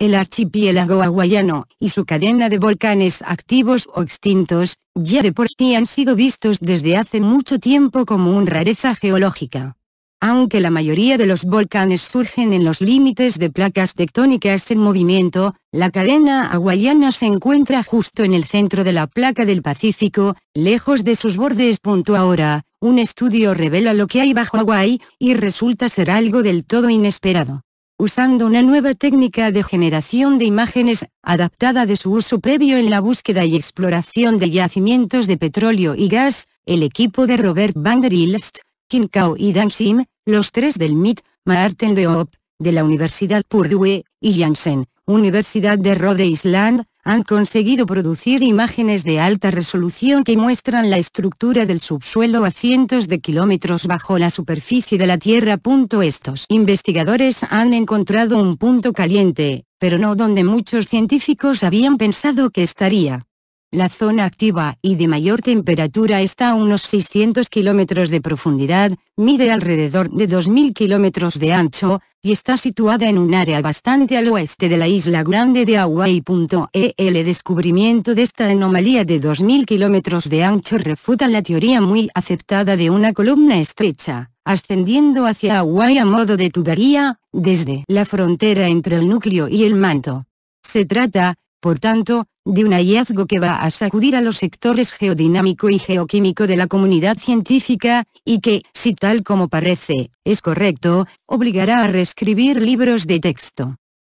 el archipiélago hawaiano, y su cadena de volcanes activos o extintos, ya de por sí han sido vistos desde hace mucho tiempo como un rareza geológica. Aunque la mayoría de los volcanes surgen en los límites de placas tectónicas en movimiento, la cadena hawaiana se encuentra justo en el centro de la placa del Pacífico, lejos de sus bordes. Ahora, un estudio revela lo que hay bajo Hawái, y resulta ser algo del todo inesperado usando una nueva técnica de generación de imágenes, adaptada de su uso previo en la búsqueda y exploración de yacimientos de petróleo y gas, el equipo de Robert van der Ilst, Kao y Dan Sim, los tres del MIT, Maarten de Hoop, de la Universidad Purdue, y Janssen, Universidad de Rhode Island, han conseguido producir imágenes de alta resolución que muestran la estructura del subsuelo a cientos de kilómetros bajo la superficie de la Tierra. Estos investigadores han encontrado un punto caliente, pero no donde muchos científicos habían pensado que estaría. La zona activa y de mayor temperatura está a unos 600 kilómetros de profundidad, mide alrededor de 2.000 kilómetros de ancho, y está situada en un área bastante al oeste de la isla grande de Hawaii. El descubrimiento de esta anomalía de 2.000 kilómetros de ancho refuta la teoría muy aceptada de una columna estrecha, ascendiendo hacia Hawaii a modo de tubería, desde la frontera entre el núcleo y el manto. Se trata, por tanto, de un hallazgo que va a sacudir a los sectores geodinámico y geoquímico de la comunidad científica, y que, si tal como parece, es correcto, obligará a reescribir libros de texto.